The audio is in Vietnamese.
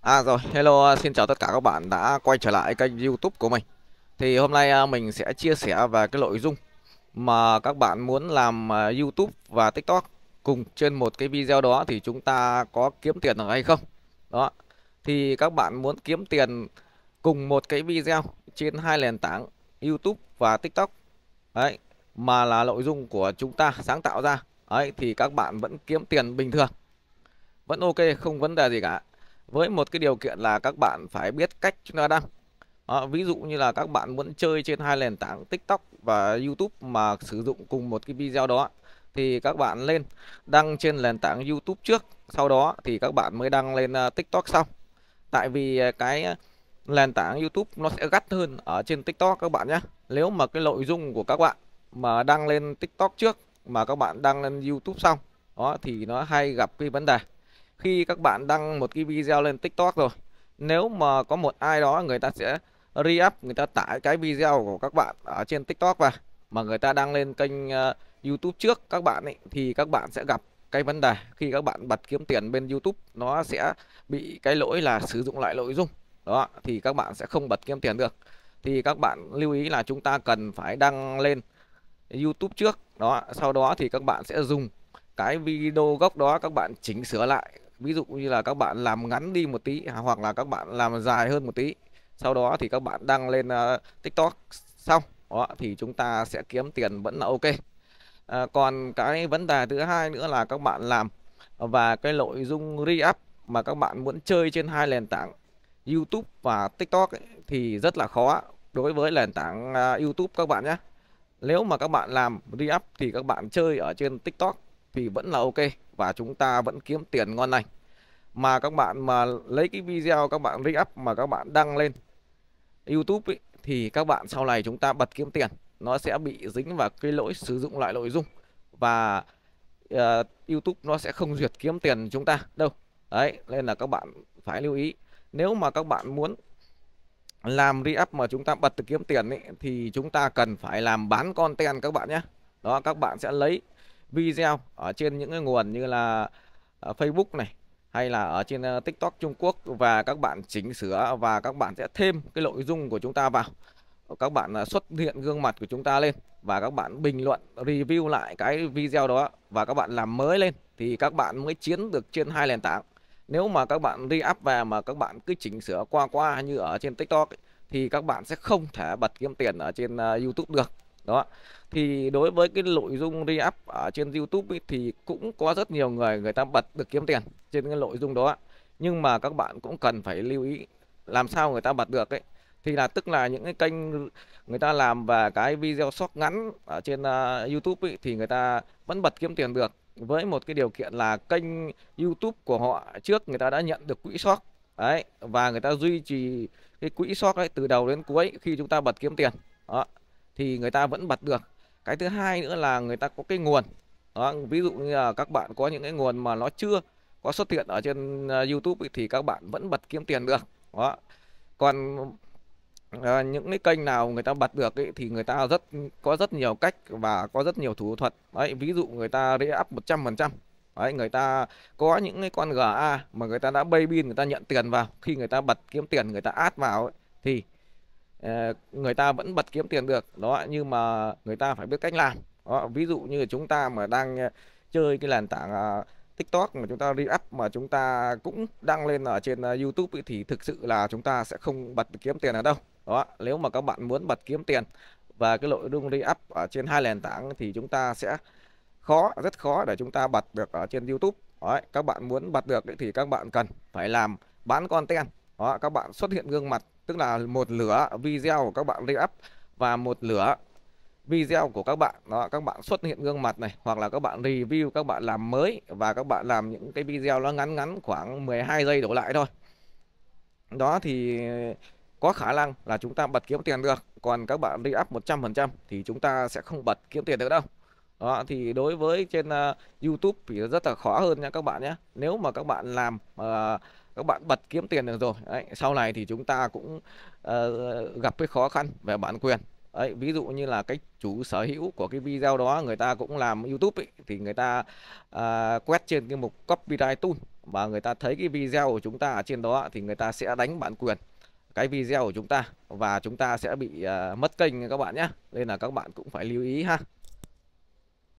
À rồi, hello, à, xin chào tất cả các bạn đã quay trở lại kênh youtube của mình Thì hôm nay à, mình sẽ chia sẻ về cái nội dung mà các bạn muốn làm à, youtube và tiktok cùng trên một cái video đó thì chúng ta có kiếm tiền được hay không Đó, thì các bạn muốn kiếm tiền cùng một cái video trên hai nền tảng youtube và tiktok Đấy, mà là nội dung của chúng ta sáng tạo ra Đấy, thì các bạn vẫn kiếm tiền bình thường Vẫn ok, không vấn đề gì cả với một cái điều kiện là các bạn phải biết cách chúng ta đăng à, ví dụ như là các bạn muốn chơi trên hai nền tảng tiktok và youtube mà sử dụng cùng một cái video đó thì các bạn lên đăng trên nền tảng youtube trước sau đó thì các bạn mới đăng lên ờ, tiktok sau tại vì ờ, cái ờ, nền tảng youtube nó sẽ gắt hơn ở trên tiktok các bạn nhé nếu mà cái nội dung của các bạn mà đăng lên tiktok trước mà các bạn đăng lên youtube xong đó thì nó hay gặp cái vấn đề khi các bạn đăng một cái video lên tiktok rồi nếu mà có một ai đó người ta sẽ re-up người ta tải cái video của các bạn ở trên tiktok và mà người ta đăng lên kênh uh, youtube trước các bạn ấy thì các bạn sẽ gặp cái vấn đề khi các bạn bật kiếm tiền bên youtube nó sẽ bị cái lỗi là sử dụng lại nội dung đó thì các bạn sẽ không bật kiếm tiền được thì các bạn lưu ý là chúng ta cần phải đăng lên YouTube trước đó sau đó thì các bạn sẽ dùng cái video gốc đó các bạn chỉnh sửa lại ví dụ như là các bạn làm ngắn đi một tí à, hoặc là các bạn làm dài hơn một tí sau đó thì các bạn đăng lên uh, tiktok xong đó thì chúng ta sẽ kiếm tiền vẫn là ok à, còn cái vấn đề thứ hai nữa là các bạn làm và cái nội dung re-up mà các bạn muốn chơi trên hai nền tảng YouTube và TikTok ấy, thì rất là khó đối với nền tảng uh, YouTube các bạn nhé. Nếu mà các bạn làm re-up thì các bạn chơi ở trên TikTok thì vẫn là ok và chúng ta vẫn kiếm tiền ngon lành mà các bạn mà lấy cái video các bạn re up mà các bạn đăng lên YouTube ấy, thì các bạn sau này chúng ta bật kiếm tiền nó sẽ bị dính vào cái lỗi sử dụng loại nội dung và uh, YouTube nó sẽ không duyệt kiếm tiền chúng ta đâu đấy nên là các bạn phải lưu ý nếu mà các bạn muốn làm re up mà chúng ta bật được kiếm tiền ấy, thì chúng ta cần phải làm bán content các bạn nhé đó các bạn sẽ lấy video ở trên những cái nguồn như là ờ, Facebook này hay là ở trên ờ, TikTok Trung Quốc và các bạn chỉnh sửa và các bạn sẽ thêm cái nội dung của chúng ta vào các bạn ờ, xuất hiện gương mặt của chúng ta lên và các bạn bình luận review lại cái video đó và các bạn làm mới lên thì các bạn mới chiến được trên hai nền tảng nếu mà các bạn đi up về mà các bạn cứ chỉnh sửa qua qua như ở trên tiktok ấy, thì các bạn sẽ không thể bật kiếm tiền ở trên uh, youtube được đó thì đối với cái nội dung re-up ở trên YouTube ý, thì cũng có rất nhiều người người ta bật được kiếm tiền trên cái nội dung đó nhưng mà các bạn cũng cần phải lưu ý làm sao người ta bật được ấy thì là tức là những cái kênh người ta làm và cái video short ngắn ở trên uh, YouTube ý, thì người ta vẫn bật kiếm tiền được với một cái điều kiện là kênh YouTube của họ trước người ta đã nhận được quỹ short đấy và người ta duy trì cái quỹ short đấy từ đầu đến cuối khi chúng ta bật kiếm tiền đó thì người ta vẫn bật được cái thứ hai nữa là người ta có cái nguồn đó, ví dụ như là các bạn có những cái nguồn mà nó chưa có xuất hiện ở trên ờ, YouTube thì các bạn vẫn bật kiếm tiền được đó còn à, những cái kênh nào người ta bật được ấy, thì người ta rất có rất nhiều cách và có rất nhiều thủ thuật đấy ví dụ người ta up trăm phần trăm đấy người ta có những cái con GA mà người ta đã bay pin người ta nhận tiền vào khi người ta bật kiếm tiền người ta ad vào ấy, thì Ờ, người ta vẫn bật kiếm tiền được đó nhưng mà người ta phải biết cách làm đó, ví dụ như chúng ta mà đang ờ, chơi cái nền tảng ờ, TikTok mà chúng ta re up mà chúng ta cũng đăng lên ở trên YouTube thì thực sự là chúng ta sẽ không bật kiếm tiền ở đâu. Đó, nếu mà các bạn muốn bật kiếm tiền và cái nội dung re up ở trên hai nền tảng thì chúng ta sẽ khó rất khó để chúng ta bật được ở trên YouTube. Đó, các bạn muốn bật được thì các bạn cần phải làm bán content. Đó, các bạn xuất hiện gương mặt tức là một lửa video của các bạn lên up và một lửa video của các bạn đó các bạn xuất hiện gương mặt này hoặc là các bạn review các bạn làm mới và các bạn làm những cái video nó ngắn ngắn khoảng 12 giây đổ lại thôi đó thì có khả năng là chúng ta bật kiếm tiền được còn các bạn đi up 100% thì chúng ta sẽ không bật kiếm tiền được đâu đó, thì đối với trên uh, YouTube thì rất là khó hơn nha các bạn nhé nếu mà các bạn làm uh, các bạn bật kiếm tiền được rồi đấy, sau này thì chúng ta cũng uh, gặp cái khó khăn về bản quyền Đấy, ví dụ như là cái chủ sở hữu của cái video đó người ta cũng làm YouTube ấy, thì người ta à, quét trên cái mục copyright tool và người ta thấy cái video của chúng ta ở trên đó thì người ta sẽ đánh bản quyền cái video của chúng ta và chúng ta sẽ bị à, mất kênh các bạn nhé nên là các bạn cũng phải lưu ý ha